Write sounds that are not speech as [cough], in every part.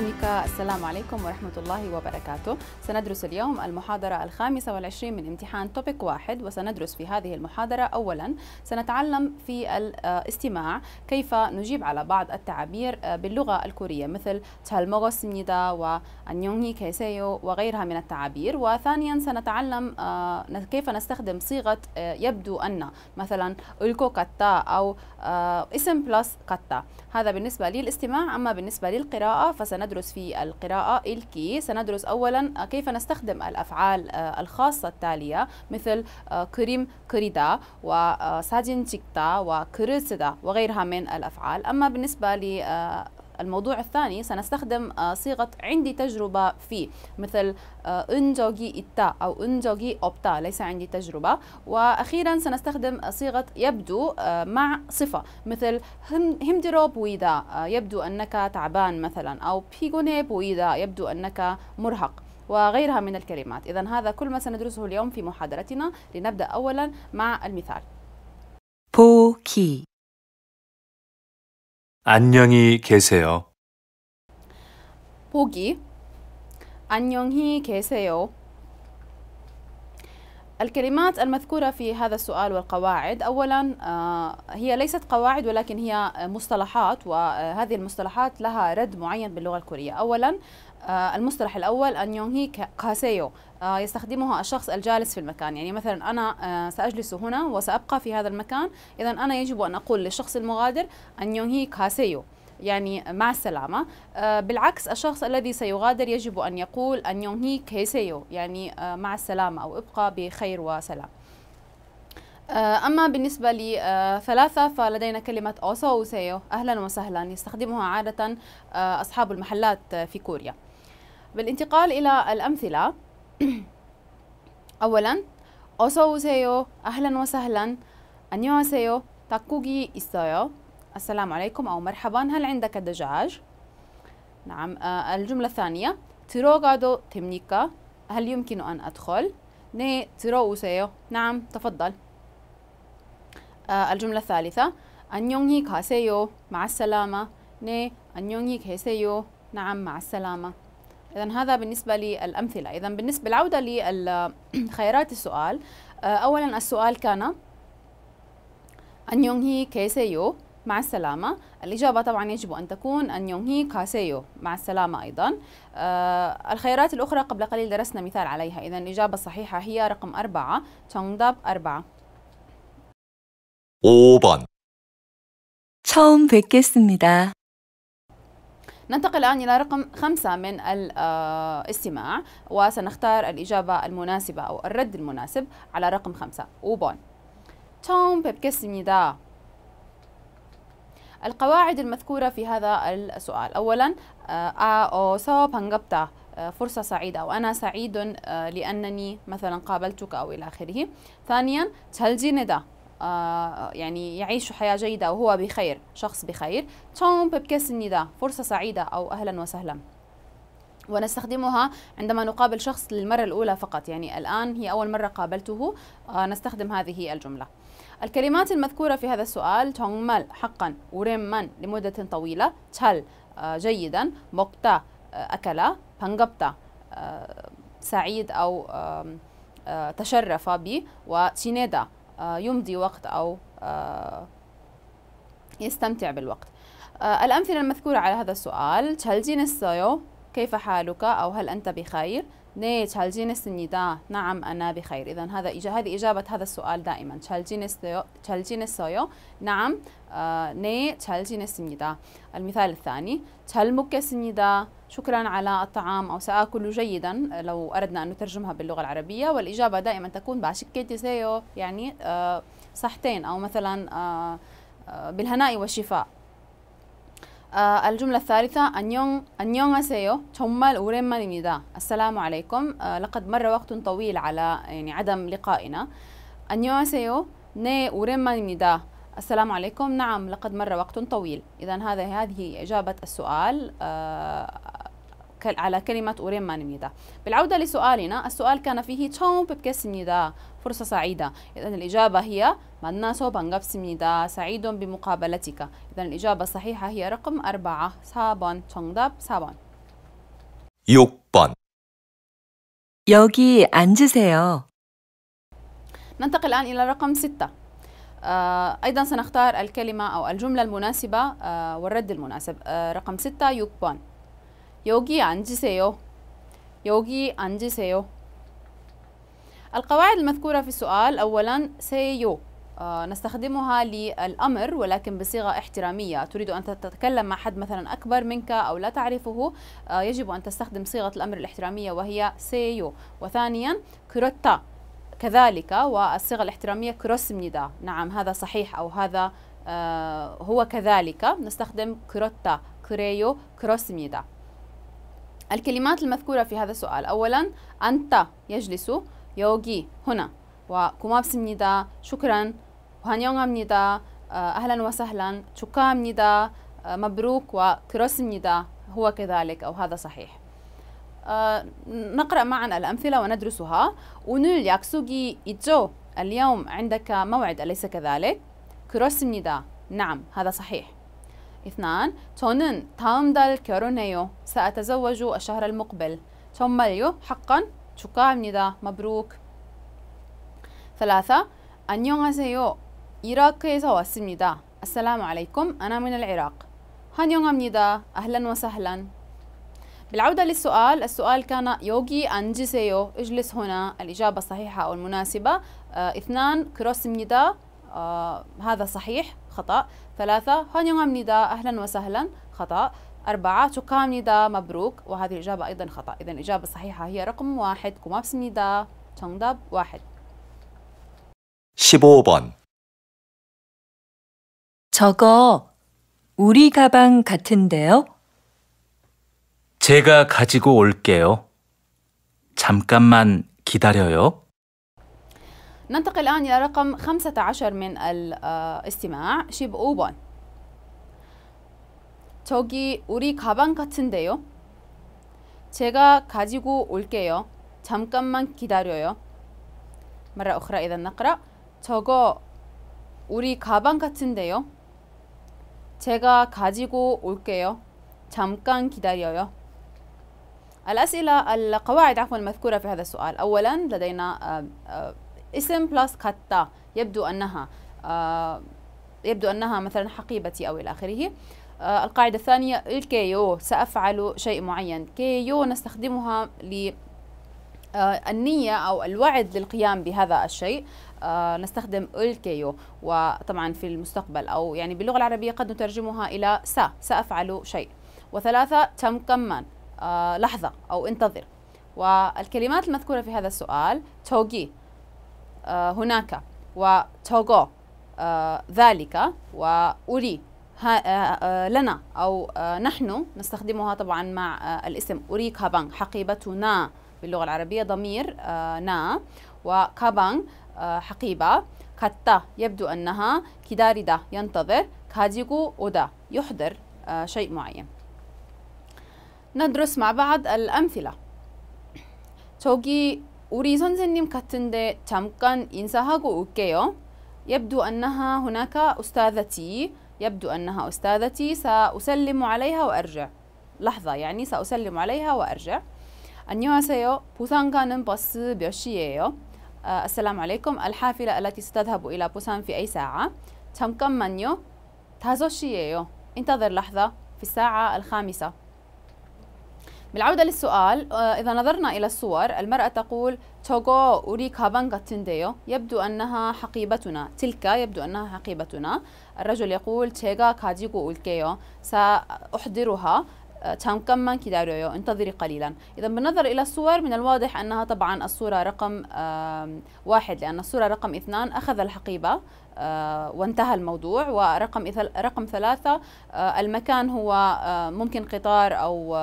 رسمك السلام عليكم ورحمة الله وبركاته سندرس اليوم المحاضرة الخامسة والعشرين من امتحان توبيك واحد وسندرس في هذه المحاضرة أولا سنتعلم في الاستماع كيف نجيب على بعض التعابير باللغة الكورية مثل تالمغسمنيدا وأنيونغي كيسيو وغيرها من التعابير وثانيا سنتعلم آه، كيف نستخدم صيغة آه، يبدو أن مثلا ألكو كتا أو آه، اسم بلس كتا هذا بالنسبة للاستماع أما بالنسبة للقراءة فسندرس سندرس في القراءة الكي سندرس أولا آه، كيف نستخدم الأفعال آه، الخاصة التالية مثل آه، كريم كريدا وساجين تيكتا وكرسدا وغيرها من الأفعال أما بالنسبة الموضوع الثاني سنستخدم آه، صيغة عندي تجربة في مثل آه، انجوجي إتا أو انجوجي أوبتا ليس عندي تجربة وأخيرا سنستخدم صيغة يبدو آه، مع صفة مثل همدرو بويدا يبدو أنك تعبان مثلا أو بيغوني بويدا يبدو أنك مرهق وغيرها من الكلمات إذا هذا كل ما سندرسه اليوم في محاضرتنا لنبدأ أولا مع المثال بوكي 안녕히 계세요. 보기 안녕히 계세요. الكلمات المذكورة في هذا السؤال والقواعد أولا آه، هي ليست قواعد ولكن هي مصطلحات وهذه المصطلحات لها رد معين باللغة الكورية أولا آه، المصطلح الأول أن ينهي كاسيو آه، يستخدمها الشخص الجالس في المكان يعني مثلا أنا آه، سأجلس هنا وسأبقى في هذا المكان إذا أنا يجب أن أقول للشخص المغادر أن ينهي كاسيو يعني مع السلامة بالعكس الشخص الذي سيغادر يجب أن يقول أن ينهي كيسيو يعني مع السلامة أو ابقى بخير وسلام أما بالنسبة لثلاثة فلدينا كلمة أوسو وسيو أهلا وسهلا يستخدمها عادة أصحاب المحلات في كوريا بالانتقال إلى الأمثلة أولا 어서 أهلا وسهلا 안녕하세요 تاكوغي 있어요 السلام عليكم أو مرحبا هل عندك دجاج؟ نعم آه الجملة الثانية 들어가도 تمنيكا هل يمكن أن أدخل؟ ني 들어오세요 نعم تفضل آه الجملة الثالثة 안녕히 كاسيو مع السلامة ني 안녕히 كاسيو نعم مع السلامة إذا هذا بالنسبة للأمثلة إذا بالنسبة العودة لخيارات السؤال آه، أولا السؤال كان أن هي كيسيو مع السلامة الإجابة طبعا يجب أن تكون أن هي كاسيو مع السلامة أيضا آه الخيارات الأخرى قبل قليل درسنا مثال عليها إذا الإجابة الصحيحة هي رقم اربعه تشونغ داب 정답 أربعة 5번 처음 뵙겠습니다. ننتقل الآن إلى رقم خمسة من الاستماع آه، وسنختار الإجابة المناسبة أو الرد المناسب على رقم خمسة أوبون توم ببكسميدا القواعد المذكورة في هذا السؤال أولا آ آه، آه، أو سو بانغبتا فرصة سعيدة أو أنا سعيد لأنني مثلا قابلتك أو إلى آخره ثانيا تلجي ندا آه، يعني يعيش حياة جيدة وهو بخير شخص بخير توم بكاس النداء فرصة سعيدة أو أهلا وسهلا ونستخدمها عندما نقابل شخص للمرة الأولى فقط يعني الآن هي أول مرة قابلته آه، نستخدم هذه الجملة الكلمات المذكورة في هذا السؤال مال حقا وريمان لمدة طويلة تل آه، جيدا مقتا أكل بانغبتا سعيد أو تشرف بي وتينيدا آه، يمضي وقت أو آه، يستمتع بالوقت آه، الأمثلة المذكورة على هذا السؤال كيف حالك أو هل أنت بخير 네, 잘 지냈습니다. نعم, أنا بخير. إذا هذا إجا هذه إجابة هذا السؤال دائما. 잘 지냈어요? 잘 지냈어요? نعم, 네, 잘 지냈습니다. المثال الثاني, 잘 먹겠습니다. شكرا على الطعام أو سآكل جيدا لو أردنا أن نترجمها باللغة العربية والإجابة دائما تكون باشكيتيسيو يعني اه، صحتين أو مثلا اه، اه، بالهناء والشفاء آه، الجملة الثالثة أنيون أنيون أسيو 정말 오랜만입니다 السلام عليكم آه، لقد مر وقت طويل على يعني عدم لقائنا 안녕하세요 네 오랜만입니다 السلام عليكم نعم لقد مر وقت طويل إذا هذا هذه إجابة السؤال آه، على كلمة أوريم أوريمانيميدا بالعودة لسؤالنا السؤال كان فيه توم 처음 뵙겠습니다 فرصة سعيدة إذا الإجابة هي بانغاب سميدا سعيد بمقابلتك إذا الإجابة الصحيحة هي رقم أربعة 4번 정답 4번 6번 여기 앉으세요 ننتقل الآن إلى رقم 6 آه أيضا سنختار الكلمة أو الجملة المناسبة آه والرد المناسب آه رقم 6 يوكبون 여기 앉으세요. 여기 앉으세요. القواعد المذكورة في السؤال أولا سيو آه، نستخدمها للأمر ولكن بصيغة احترامية تريد أن تتكلم مع حد مثلا أكبر منك أو لا تعرفه آه، يجب أن تستخدم صيغة الأمر الاحترامية وهي سيو وثانيا كروتا كذلك والصيغة الاحترامية كروسميدا نعم هذا صحيح أو هذا آه، هو كذلك نستخدم كروتا كريو كروسميدا الكلمات المذكورة في هذا السؤال أولا أنت يجلس يوغي هنا و고맙습니다 شكرا 환영합니다 آه، أهلا وسهلا 축하합니다 آه، مبروك وكرسمنيدا هو كذلك أو هذا صحيح آه، نقرأ معا الأمثلة وندرسها ونول ياكسوغي إيجو اليوم عندك موعد أليس كذلك كرسمنيدا نعم هذا صحيح اثنان تونن 다음 달 كيرونيو سأتزوج الشهر المقبل. ماليو حقا? 축하합니다. مبروك. ثلاثة 안녕하세요. 이라크에서 왔습니다. السلام عليكم أنا من العراق أمنيدا أهلا وسهلا بالعودة للسؤال السؤال كان يوغي سيو اجلس هنا الإجابة الصحيحة أو المناسبة آه اثنان كروسمنيدا آه هذا صحيح خطأ ثلاثة 환영합니다 أهلا وسهلا خطأ أربعة 축하합니다 مبروك وهذه الإجابة أيضا خطأ إذا الإجابة الصحيحة هي رقم واحد 고맙습니다 정답 واحد 15번 저거 우리 가방 같은데요? 제가 가지고 올게요. 잠깐만 기다려요. ننتقل الآن إلى رقم 15 من الاستماع شيب أوبان توجي أوري كابان كاتن ديو جيغا كاجيغو أولكيو تمكمان كيداريو مرة أخرى إذا نقرأ توغو أوري كابان كاتن ديو جيغا كاجيغو أولكيو تمكان كيداريو الأسئلة القواعد عفوا المذكورة في هذا السؤال أولا لدينا آه، آه، اسم بلس كتا يبدو أنها آه، يبدو أنها مثلا حقيبتي أو إلى آخره آه، القاعدة الثانية الكيو سأفعل شيء معين كيو نستخدمها ل آه، النية أو الوعد للقيام بهذا الشيء نستخدم الكيو وطبعا في المستقبل أو يعني باللغة العربية قد نترجمها إلى سا سأفعل شيء وثلاثة تم كمان لحظة أو انتظر والكلمات المذكورة في هذا السؤال توجي آه، هناك وتوغو آه، ذلك وأري آه، لنا أو نحن نستخدمها طبعا مع الاسم أري كابان حقيبتنا باللغة العربية ضمير نا وكابان حقيبة كتا يبدو أنها كداردا ينتظر كاجيغو أودا يحضر شيء معين ندرس مع بعض الأمثلة توغي 우리 선생님 같은데 잠깐 인사하고 올게요. يبدو أنها هناك أستاذتي يبدو أنها أستاذتي سأسلم عليها وأرجع لحظة يعني سأسلم عليها وأرجع 안녕하세요. 부산 가는 버스 몇 시예요? السلام عليكم. الحافلة التي ستذهب إلى بوسان في أي ساعة؟ 잠깐만요. تازوشي 시예요. انتظر لحظة في الساعة الخامسة. بالعودة للسؤال آه، إذا نظرنا إلى الصور المرأة تقول توغو أوري كابان تنديو يبدو أنها حقيبتنا تلك يبدو أنها حقيبتنا الرجل يقول تيغا كاجيكو أولكيو سأحضرها آه، تامكمان كيداريو انتظري قليلا إذا بالنظر إلى الصور من الواضح أنها طبعا الصورة رقم واحد لأن الصورة رقم اثنان أخذ الحقيبة آه، وانتهى الموضوع ورقم رقم ثلاثة المكان هو ممكن قطار أو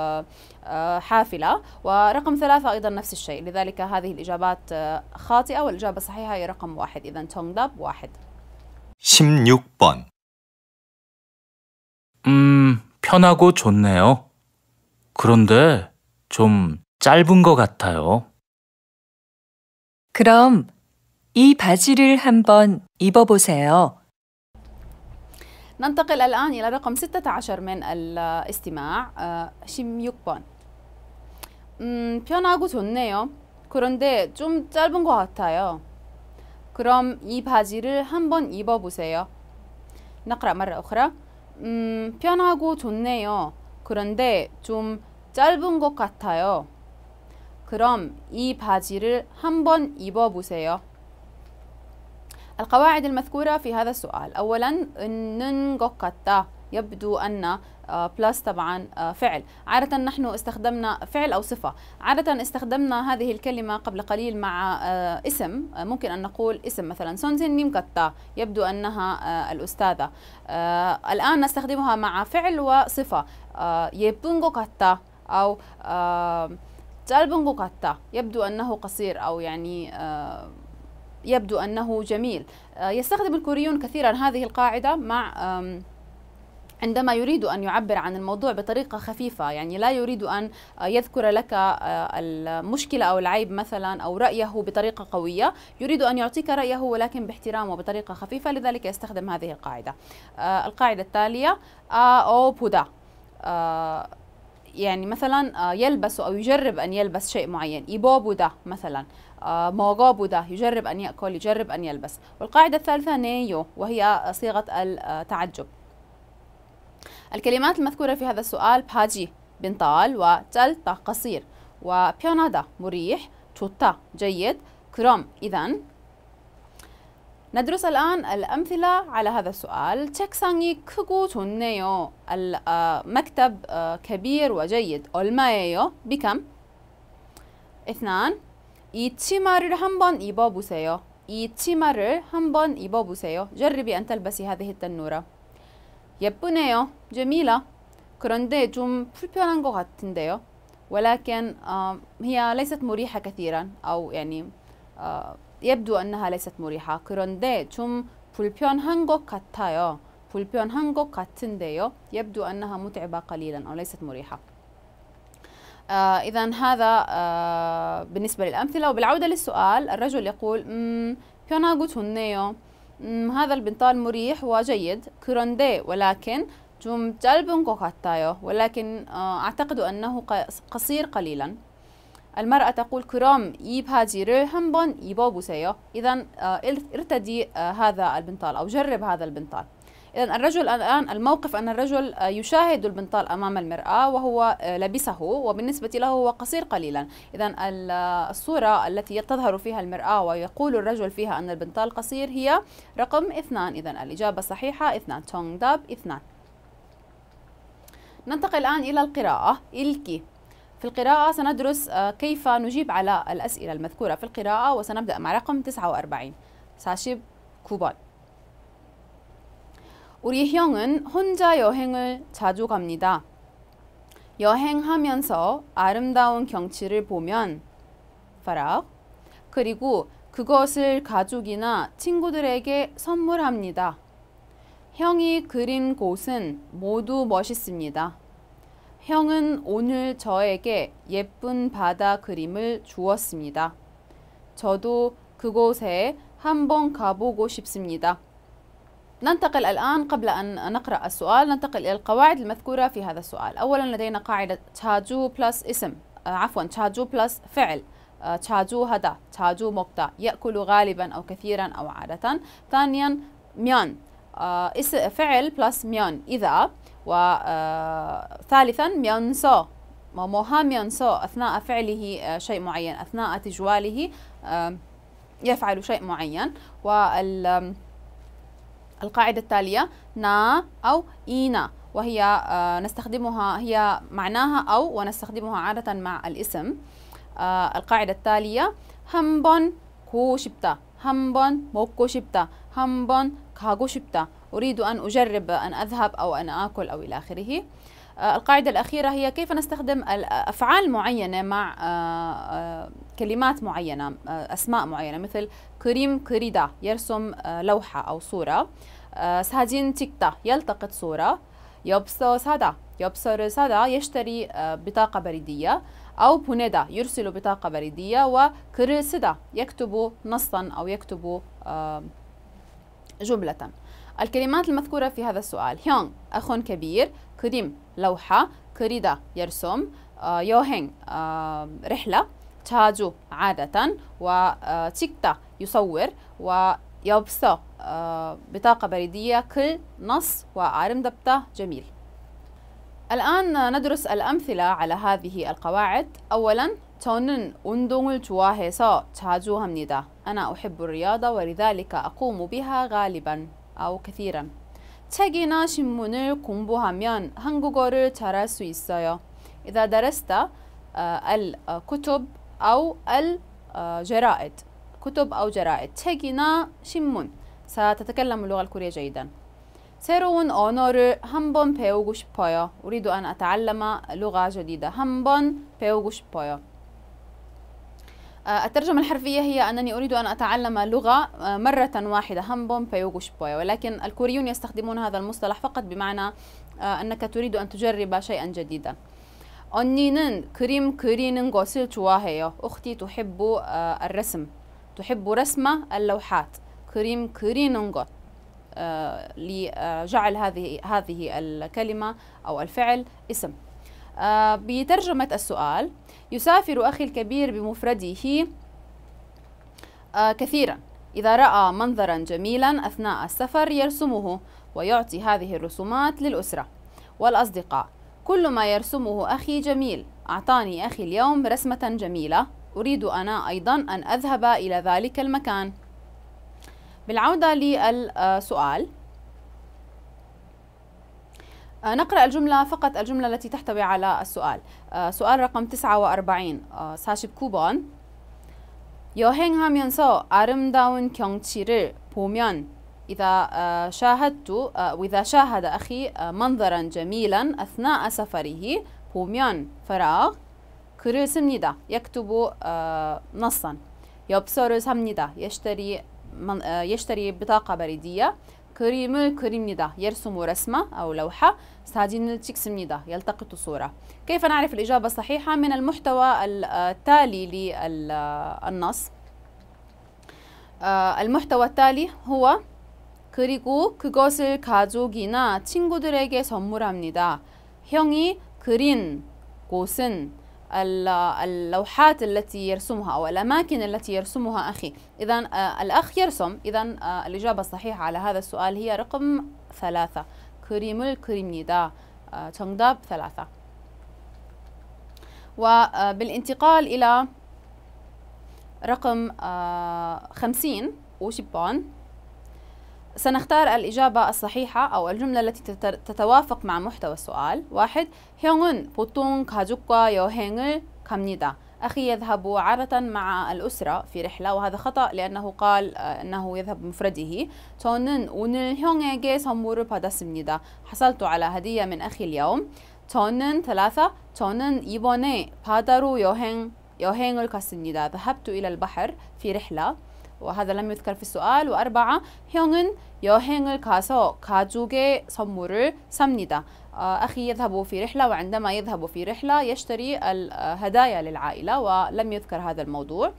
آه، حافلة ورقم ثلاثة أيضا نفس الشيء لذلك هذه الإجابات آه، خاطئة والإجابة الصحيحة هي رقم واحد إذا 정답 واحد 16번 음, 편하고 좋네요. 그런데 좀 짧은 것 같아요. 그럼 이 바지를 한번 입어보세요. ننتقل الآن إلى رقم 16 من الاستماع شيم آه، 번 음, 편하고 좋네요. 그런데 좀 짧은 것 같아요. 그럼 이 바지를 한번 입어보세요. 나크라 말라 오크라. 음, 편하고 좋네요. 그런데 좀 짧은 것 같아요. 그럼 이 바지를 한번 입어보세요. القواعد المذكورة في هذا السؤال أولا إنن قطة يبدو أن بلس آه، طبعا آه، فعل عادة نحن استخدمنا فعل أو صفة عادة استخدمنا هذه الكلمة قبل قليل مع آه، اسم ممكن أن نقول اسم مثلا سونزن نيمكتا يبدو أنها الأستاذة الآن نستخدمها مع فعل وصفة يبنغو كتا أو جالبنغو كتا يبدو أنه قصير أو يعني يبدو أنه جميل يستخدم الكوريون كثيرا هذه القاعدة مع عندما يريد أن يعبر عن الموضوع بطريقة خفيفة يعني لا يريد أن يذكر لك آه، المشكلة أو العيب مثلا أو رأيه بطريقة قوية يريد أن يعطيك رأيه ولكن باحترام وبطريقة خفيفة لذلك يستخدم هذه القاعدة آه، القاعدة التالية آ آه، أو بودا يعني مثلا يلبس أو يجرب أن يلبس شيء معين إيبو بودا مثلا موغو بودا يجرب أن يأكل يجرب أن يلبس والقاعدة الثالثة نيو وهي صيغة التعجب الكلمات المذكورة في هذا السؤال بهاجي بنطال وتلتا قصير وبيونادا مريح توتا جيد كروم إذا ندرس الآن الأمثلة على هذا السؤال 책상이 كوكو تونيو المكتب آه، آه، كبير وجيد 얼마예요 بكم اثنان 이 إي 한번 입어보세요 이 치마를 한번 입어보세요. جربي أن تلبسي هذه التنورة. يبونيو جميلة 그런데 좀 불편한 것 같은데요. ولكن هي ليست مريحة كثيرا أو يعني يبدو أنها ليست مريحة 그런데 좀 불편한 것 같아요. 불편한 것 같은데요. يبدو أنها متعبة قليلا أو ليست مريحة. إذا هذا بالنسبة للأمثلة وبالعودة للسؤال الرجل يقول أمم, 편하고 좋네요. أمم, هذا البنطال مريح وجيد. 그런데 ولكن 좀 짧은 것 같아요 ولكن أعتقد أنه قصير قليلا المرأة تقول كرام 이 바지를 한번 입어보세요 إذا ارتدي هذا البنطال أو جرب هذا البنطال إذا الرجل الآن الموقف أن الرجل يشاهد البنطال أمام المرأة وهو لبسه وبالنسبة له هو قصير قليلا إذا الصورة التي تظهر فيها المرأة ويقول الرجل فيها أن البنطال قصير هي رقم اثنان إذا الإجابة الصحيحة اثنان تونغ داب اثنان ننتقل الآن إلى القراءة إلكي في القراءة سندرس كيف نجيب على الأسئلة المذكورة في القراءة وسنبدأ مع رقم 49 40 9번 우리 형은 혼자 여행을 자주 갑니다. 여행하면서 아름다운 경치를 보면 파락 그리고 그것을 가족이나 친구들에게 선물합니다. 형이 그린 곳은 모두 멋있습니다. 형은 오늘 저에게 예쁜 바다 그림을 주었습니다. 저도 그곳에 한번 가보고 싶습니다. ننتقل الآن قبل أن نقرأ السؤال ننتقل إلى القواعد المذكورة في هذا السؤال أولا لدينا قاعدة تشاجو بلس اسم عفوا تشاجو بلس فعل تشاجو هذا تشاجو مقطع يأكل غالبا أو كثيرا أو عادة ثانيا ميان آه، فعل بلس ميون إذا وثالثا آه، سو موها سو أثناء فعله آه، شيء معين أثناء تجواله يفعل شيء معين وال القاعدة التالية نا أو إينا وهي نستخدمها هي معناها أو ونستخدمها عادة مع الاسم القاعدة التالية همبون كوشبتا 한번 먹고 싶다 한번 가고 싶다 أريد أن أجرب أن أذهب أو أن آكل أو إلى آخره آه، القاعدة الأخيرة هي كيف نستخدم أفعال معينة مع آه، آه، كلمات معينة أسماء معينة مثل كريم كريدا يرسم لوحة أو صورة ساجين تيكتا يلتقط صورة يبصر سادا يبصر سادا يشتري بطاقة بريدية أو بونيدا يرسل بطاقة بريدية وكريسيدا يكتب نصا أو يكتب جملة الكلمات المذكورة في هذا السؤال هيونغ أخ كبير كريم لوحة كريدا يرسم يوهينغ رحلة تاجو عادة وتيكتا يصور ويوبسو بطاقة بريدية كل نص وعارم دبتا جميل الآن ندرس الأمثلة على هذه القواعد أولا 저는 운동을 좋아해서 자주 합니다. أنا أحب الرياضة ولذلك أقوم بها غالبا أو كثيرا. 책이나 신문을 공부하면 한국어를 잘할 수 있어요. إذا درست آه، الكتب أو الجرائد كتب أو جرائد 책이나 신문 ستتكلم اللغة الكورية جيدا 새로운 언어를 한번 배우고 싶어요. أريد أن أتعلم لغة جديدة. 한번 배우고 싶어요. الترجمة الحرفية هي أنني أريد أن أتعلم لغة مرة واحدة همبون بيوغو شبويا ولكن الكوريون يستخدمون هذا المصطلح فقط بمعنى أنك تريد أن تجرب شيئا جديدا 언니는 그림 그리는 것을 좋아해요. أختي تحب الرسم. تحب رسم اللوحات. 그림 그리는 것. آه، لجعل هذه هذه الكلمة أو الفعل اسم آه، بترجمة السؤال يسافر أخي الكبير بمفرده آه، كثيرا إذا رأى منظرا جميلا أثناء السفر يرسمه ويعطي هذه الرسومات للأسرة والأصدقاء كل ما يرسمه أخي جميل أعطاني أخي اليوم رسمة جميلة أريد أنا أيضا أن أذهب إلى ذلك المكان بالعودة للسؤال آه، نقرأ الجملة فقط الجملة التي تحتوي على السؤال آه، سؤال رقم 49 49번 آه، 여행하면서 아름다운 경치를 보면 إذا شاهدت وإذا شاهد أخي منظرا جميلا أثناء سفره 보면 فراغ 글을 씁니다 يكتب نصا 엽서를 삽니다 يشتري آه، يشتري بطاقة بريدية كريم كريمنيدا يرسم رسمة أو لوحة سادين تكسمنيدا يلتقط صورة كيف نعرف الإجابة الصحيحة من المحتوى آه، التالي للنص آه، المحتوى التالي هو 그리고 그것을 가족이나 친구들에게 선물합니다. 형이 그린 곳은 اللوحات التي يرسمها أو الأماكن التي يرسمها أخي إذا آه، الأخ يرسم إذا آه، الإجابة الصحيحة على هذا السؤال هي رقم ثلاثة كريمل كريمنيدا 정답 آه، ثلاثة وبالانتقال إلى رقم خمسين وشبان سنختار الإجابة الصحيحة أو الجملة التي تتوافق مع محتوى السؤال واحد 형은 보통 가족과 여행을 갑니다 أخي يذهب عادة مع الأسرة في رحلة وهذا خطأ لأنه قال آه، أنه يذهب بمفرده 저는 오늘 형에게 선물을 받았습니다 حصلت على هدية من أخي اليوم 저는 ثلاثة 저는 이번에 바다로 여행 여행을 갔습니다 ذهبت إلى البحر في رحلة وهذا لم يذكر في السؤال وأربعة 형은 여행을 가서 가족의 선물을 삽니다 أخي يذهب في رحلة وعندما يذهب في رحلة يشتري الهدايا آه، للعائلة ولم يذكر هذا الموضوع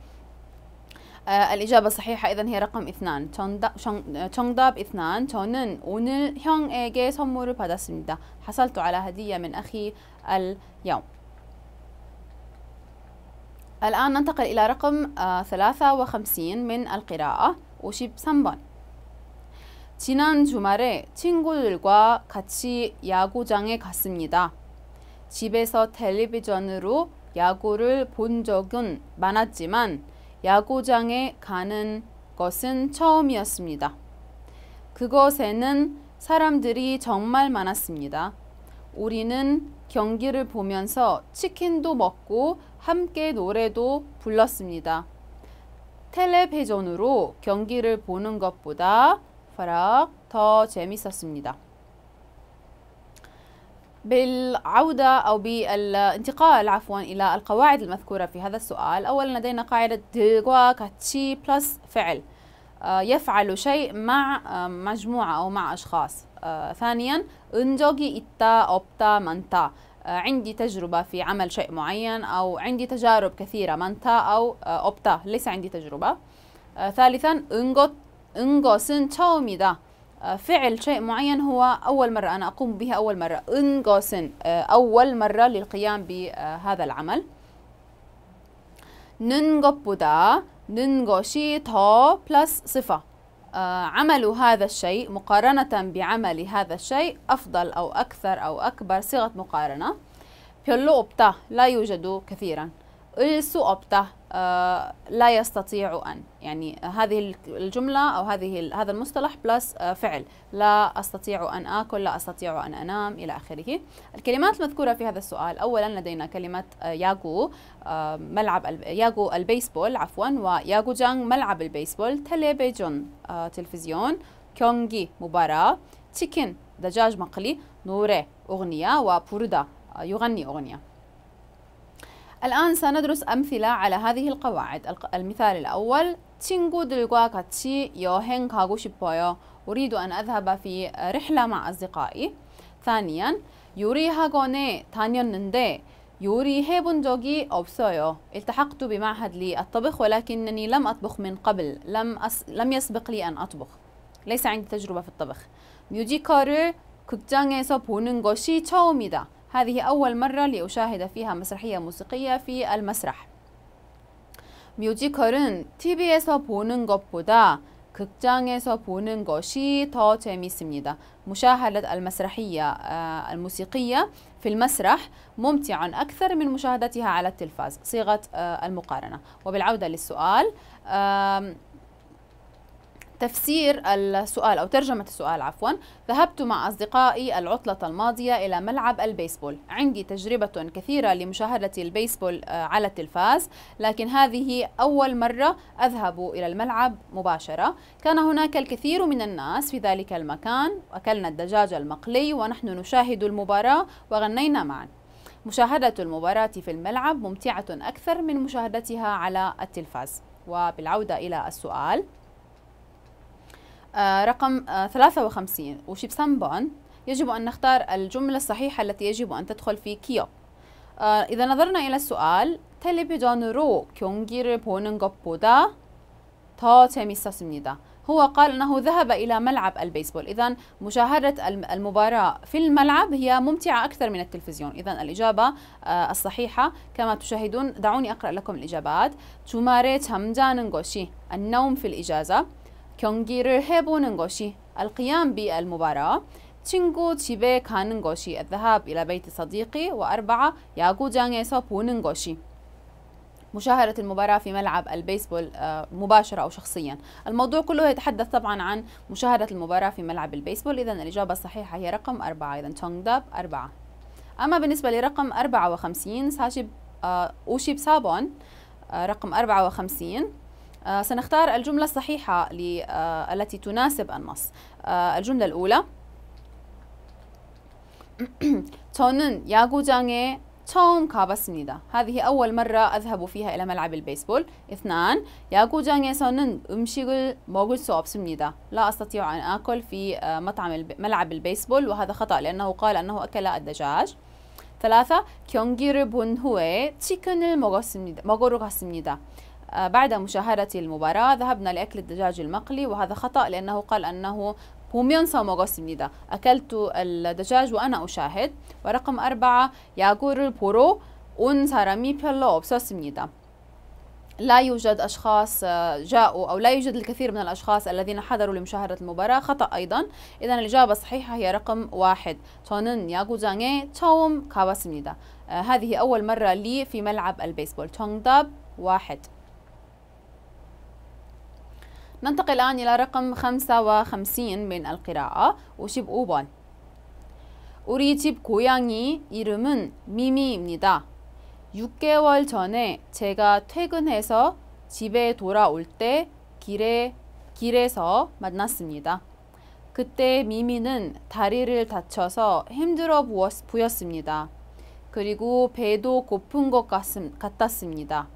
آه، الإجابة الصحيحة إذا هي رقم اثنان آه، 정답 اثنان 저는 오늘 형에게 선물을 받았습니다 حصلت على هدية من أخي اليوم الآن ننتقل إلى رقم ثلاثة وخمسين من القراءة 오십 번 지난 주말에 친구들과 같이 야구장에 갔습니다. 집에서 텔레비전으로 야구를 본 적은 많았지만 야구장에 가는 것은 처음이었습니다. 그곳에는 사람들이 정말 많았습니다. 우리는 경기를 보면서 치킨도 먹고 함께 노래도 불렀습니다. 텔레비전으로 경기를 보는 것보다 파락 더 재밌었습니다. بالعودة أو بالانتقال عفوا إلى القواعد المذكورة في هذا السؤال أولا لدينا قاعدة ديغوا كاتشي بلس فعل يفعل شيء مع مجموعة أو مع أشخاص آه، ثانيا انجوجي إتا أوبتا مانتا آه، عندي تجربة في عمل شيء معين أو عندي تجارب كثيرة مانتا أو آه، أوبتا ليس عندي تجربة ثالثا انجو انغو سن تشاوميدا فعل شيء معين هو أول مرة أنا أقوم به أول مرة انجو سن أول مرة للقيام بهذا العمل ننجو بودا ننجو شي تو بلس صفة آه، عمل هذا الشيء مقارنة بعمل هذا الشيء أفضل أو أكثر أو أكبر صيغة مقارنة بيولو لا يوجد كثيراً آه لا يستطيع أن يعني هذه الجملة أو هذه هذا المصطلح بلس آه، فعل لا أستطيع أن آكل لا أستطيع أن أنام إلى آخره الكلمات المذكورة في هذا السؤال أولا لدينا كلمة آه، ياغو آه، ملعب ياغو البيسبول عفوا وياغو جانغ ملعب البيسبول تلي آه تلفزيون كونغي مباراة تشيكن دجاج مقلي نوري أغنية وبوردا يغني أغنية الآن سندرس أمثلة على هذه القواعد المثال الأول 친구들과 같이 여행 가고 싶어요. أريد أن أذهب في رحلة مع أصدقائي. ثانيا 요리 학원에 다녔는데 يوري 본 적이 없어요. التحقت بمعهد للطبخ ولكنني لم أطبخ من قبل. لم أس... لم يسبق لي أن أطبخ. ليس عندي تجربة في الطبخ. 뮤지컬을 극장에서 보는 것이 처음이다. هذه أول مرة لأشاهد فيها مسرحية موسيقية في المسرح 뮤지컬은 TV에서 보는 것보다 극장에서 보는 것이 더 재미있습니다. مشاهدة المسرحية الموسيقية في المسرح ممتع أكثر من مشاهدتها على التلفاز صيغة اه، المقارنة وبالعودة للسؤال تفسير السؤال أو ترجمة السؤال عفوا ذهبت مع أصدقائي العطلة الماضية إلى ملعب البيسبول عندي تجربة كثيرة لمشاهدة البيسبول آه، على التلفاز لكن هذه أول مرة أذهب إلى الملعب مباشرة كان هناك الكثير من الناس في ذلك المكان أكلنا الدجاج المقلي ونحن نشاهد المباراة وغنينا معا مشاهدة المباراة في الملعب ممتعة أكثر من مشاهدتها على التلفاز وبالعودة إلى السؤال آه، رقم 53 آه، وشيبسان بون يجب أن نختار الجملة الصحيحة التي يجب أن تدخل في كيو آه، إذا نظرنا إلى السؤال 텔레비전으로 경기를 보는 것보다 더 재밌었습니다. هو قال أنه ذهب إلى ملعب البيسبول إذا مشاهدة المباراة في الملعب هي ممتعة أكثر من التلفزيون إذا الإجابة الصحيحة كما تشاهدون دعوني أقرأ لكم الإجابات 주말에 잠자는 것이 النوم في الإجازة 경기를 해보는 것이 القيام بالمباراة 친구 집에 가는 것이 الذهاب إلى بيت صديقي وأربعة 야구장에서 보는 것이 مشاهدة المباراة في ملعب البيسبول آه، مباشرة أو شخصيا الموضوع كله يتحدث طبعا عن مشاهدة المباراة في ملعب البيسبول إذا الإجابة الصحيحة هي رقم أربعة إذا تونغ داب أربعة أما بالنسبة لرقم 54 ساشيب آه، أوشيب سابون آه، رقم 54 آه، سنختار الجملة الصحيحة آه، التي تناسب النص آه، الجملة الأولى [clears throat] 저는 야구장에 처음 가봤습니다. هذه أول مرة أذهب فيها إلى ملعب البيسبول. اثنان 야구장에서는 음식을 먹을 수 없습니다. لا أستطيع أن آكل في مطعم ملعب البيسبول وهذا خطأ لأنه قال أنه أكل الدجاج. ثلاثة 경기를 본 후에 치킨을 먹었습니다. 먹으러 갔습니다. آه، بعد مشاهدة المباراة ذهبنا لأكل الدجاج المقلي وهذا خطأ لأنه قال أنه بوميونسا وغوسمنيدا أكلت الدجاج وأنا أشاهد ورقم أربعة 야구를 البورو 온 사람이 별로 없었습니다 لا يوجد أشخاص آه، جاءوا أو لا يوجد الكثير من الأشخاص الذين حضروا لمشاهدة المباراة خطأ أيضا إذا الإجابة الصحيحة هي رقم واحد 저는 야구장에 توم 가봤습니다 آه، هذه أول مرة لي في ملعب البيسبول داب واحد ننتقل الآن إلى رقم 55 من القراءة 오십오 번 우리 집 고양이 이름은 미미입니다. 6개월 전에 제가 퇴근해서 집에 돌아올 때 길에, 길에서 만났습니다. 그때 미미는 다리를 다쳐서 힘들어 보였습니다. 그리고 배도 고픈 것 같았습니다.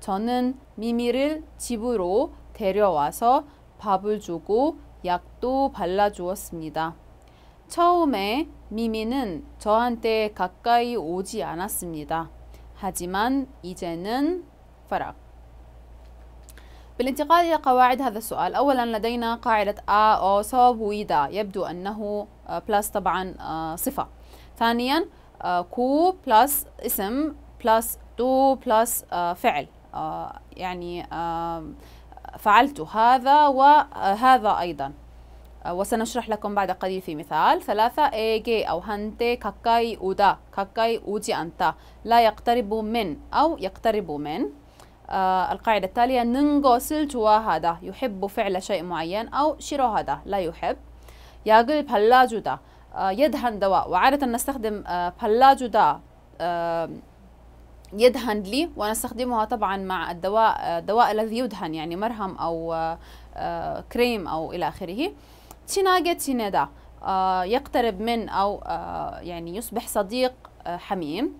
저는 미미를 집으로 데려와서 밥을 주고 약도 발라 주었습니다. 처음에 미미는 저한테 가까이 오지 않았습니다. 하지만 이제는 فرق بالانتقال إلى قواعد هذا السؤال أولا لدينا قاعدة آ أو صوب ويدا يبدو أنه بلس طبعا صفة ثانيا كو بلس اسم بلس دو بلس فعل يعني فعلت هذا وهذا أيضا آه، وسنشرح لكم بعد قليل في مثال ثلاثة إيجي أو هانتي كاكاي أودا كاكاي أودي أنت لا يقترب من أو يقترب من آه القاعدة التالية ننغو سلتوا هذا يحب فعل شيء معين أو شيرو هذا لا يحب ياغل بلاجودا آه يدهن دواء وعادة نستخدم آه بلاجودا يدهن لي وانا استخدمها طبعا مع الدواء الدواء الذي يدهن يعني مرهم او آه، كريم او الى اخره تشيناغي تشينيدا آه، يقترب من او آه، يعني يصبح صديق حميم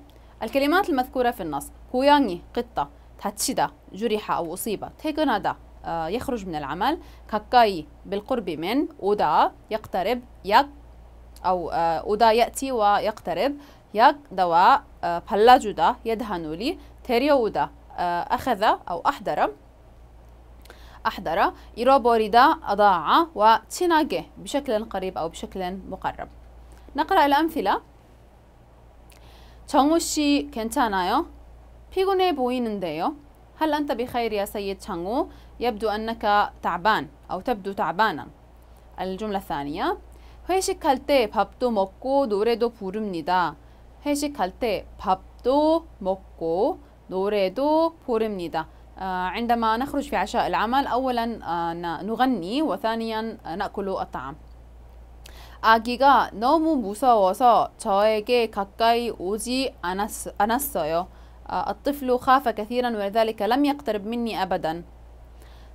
الكلمات المذكورة في النص هوياني قطة تاتشيدا جرح أو أصيب تيكونادا يخرج من العمل كاكاي بالقرب من أودا يقترب يك أو أودا يأتي ويقترب ياك دواء بلاجودا يدهنولي تريودا أخذ أو أحضر أحضر إيروبوريدا أضاع وتيناجي بشكل قريب أو بشكل مقرب نقرأ الأمثلة 정우 씨 괜찮아요? 피곤해 보이는데요. هل أنت بخير يا سيد تشانغو؟ يبدو أنك تعبان أو تبدو تعبانا. الجملة الثانية 회식할 때 밥도 먹고 노래도 부릅니다. 회식할 때 밥도 먹고 노래도 부릅니다. عندما نخرج في عشاء العمل أولا نغني وثانيا نأكل الطعام 아기가 너무 무서워서 저에게 가까이 오지 않았, 않았어요. الطفل خاف كثيرا ولذلك لم يقترب مني أبدا.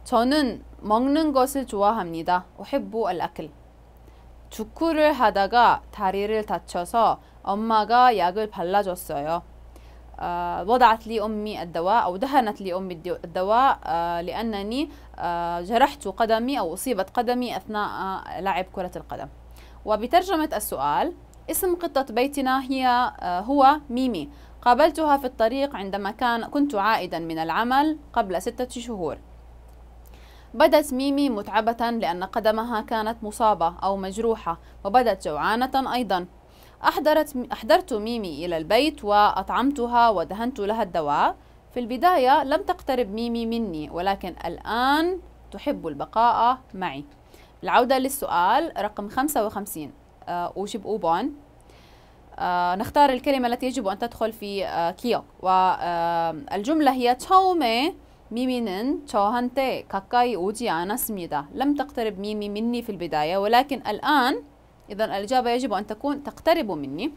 저는 먹는 것을 좋아합니다. أحب الأكل. 축구를 하다가 다리를 다쳐서 엄마가 약을 발라줬어요 وضعت لي أمي الدواء أو دهنت لي أمي الدواء لأنني جرحت قدمي أو أصيبت قدمي أثناء آه، لعب كرة القدم وبترجمة السؤال اسم قطة بيتنا هي اه، هو ميمي قابلتها في الطريق عندما كان كنت عائدا من العمل قبل ستة شهور بدت ميمي متعبة لأن قدمها كانت مصابة أو مجروحة وبدت جوعانة أيضا أحضرت أحضرت ميمي إلى البيت وأطعمتها ودهنت لها الدواء في البداية لم تقترب ميمي مني ولكن الآن تحب البقاء معي العودة للسؤال رقم 55 أوشب آه، أوبون آه، نختار الكلمة التي يجب أن تدخل في آه، كيو والجملة هي نن 미미는 저한테 اوجي 오지 않았습니다. لم تقترب ميمي مني في البداية ولكن الآن إذا الإجابة يجب أن تكون تقترب مني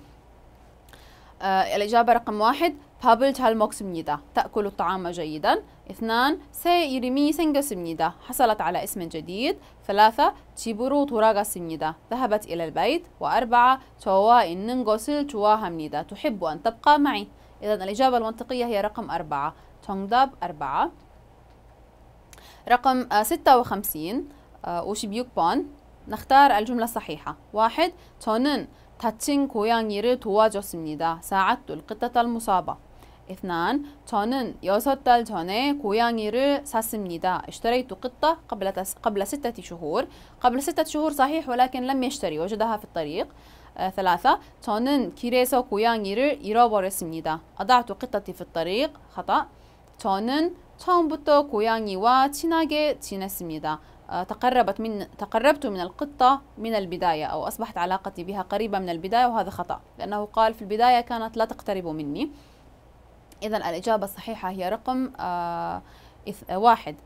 آه الإجابة رقم واحد 밥을 잘 먹습니다. تأكل الطعام جيدا. اثنان 새 이름이 생겼습니다. حصلت على اسم جديد. ثلاثة توراغا 돌아갔습니다. ذهبت إلى البيت. وأربعة إننغو سل تواها منيدا تحب أن تبقى معي. إذا الإجابة المنطقية هي رقم أربعة. تونغداب أربعة. رقم آه، ستة وخمسين آه، وشبيوك بون نختار الجملة الصحيحة واحد 저는 다친 고양이를 도와줬습니다. ساعدت القطة المصابة اثنان 저는 여섯 달 전에 고양이를 샀습니다. اشتريت قطة قبل تس... قبل ستة شهور. قبل ستة شهور صحيح ولكن لم يشتري وجدها في الطريق. آه ثلاثة 저는 길에서 고양이를 잃어버렸습니다. أضعت قطتي في الطريق. خطأ. 저는 처음부터 고양이와 친하게 지냈습니다. تقربت من تقربت من القطة من البداية أو أصبحت علاقتي بها قريبة من البداية وهذا خطأ لأنه قال في البداية كانت لا تقترب مني إذا الإجابة الصحيحة هي رقم آه واحد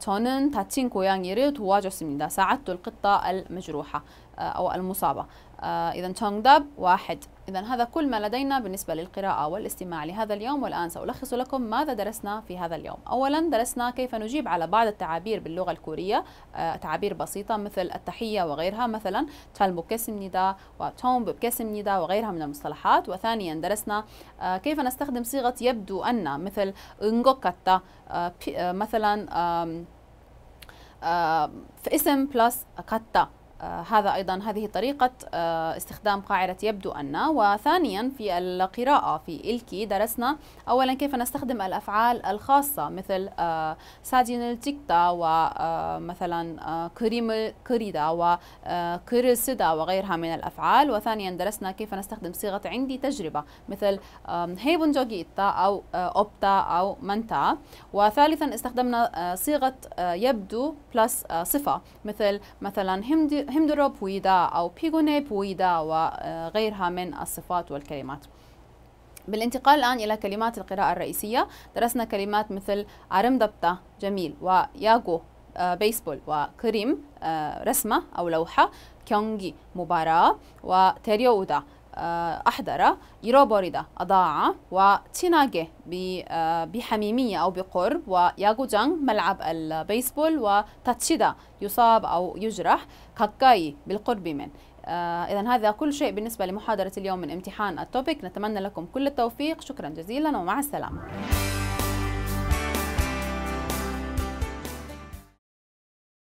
저는 다친 고양이를 도와줬습니다. ساعدت القطة المجروحة آه، أو المصابة آه، إذا تونغ داب واحد إذا هذا كل ما لدينا بالنسبة للقراءة والاستماع لهذا اليوم والآن سألخص لكم ماذا درسنا في هذا اليوم أولا درسنا كيف نجيب على بعض التعابير باللغة الكورية آه، تعابير بسيطة مثل التحية وغيرها مثلا تالموكسمنيدا وتونبوكسمنيدا وغيرها من المصطلحات وثانيا درسنا كيف نستخدم صيغة يبدو أن مثل انغوكاتا مثلا في اسم بلس كاتا آه، هذا أيضا هذه طريقة آه، استخدام قاعدة يبدو أن وثانيا في القراءة في إلكي درسنا أولا كيف نستخدم الأفعال الخاصة مثل آه، ساجينل تيكتا ومثلا كريم كريدا وكرسدا وغيرها من الأفعال وثانيا درسنا كيف نستخدم صيغة عندي تجربة مثل هيبون جوجيتا أو أوبتا أو منتا وثالثا استخدمنا صيغة يبدو بلس صفة مثل مثلا همدي 힘들어 보이다 أو 피곤해 보이다 وغيرها من الصفات والكلمات بالانتقال الآن إلى كلمات القراءة الرئيسية درسنا كلمات مثل دبتة جميل وياغو بيسبول آه، وكريم آه، رسمة أو لوحة كيونجي مباراة وتريودا أحضر آه، يروبوريدا أضاع وتيناجي بحميمية أو بقرب وياغو جانغ ملعب البيسبول وتاتشيدا يصاب أو يجرح كاكاي بالقرب من آه إذا هذا كل شيء بالنسبة لمحاضرة اليوم من امتحان التوبيك نتمنى لكم كل التوفيق شكرا جزيلا ومع السلامة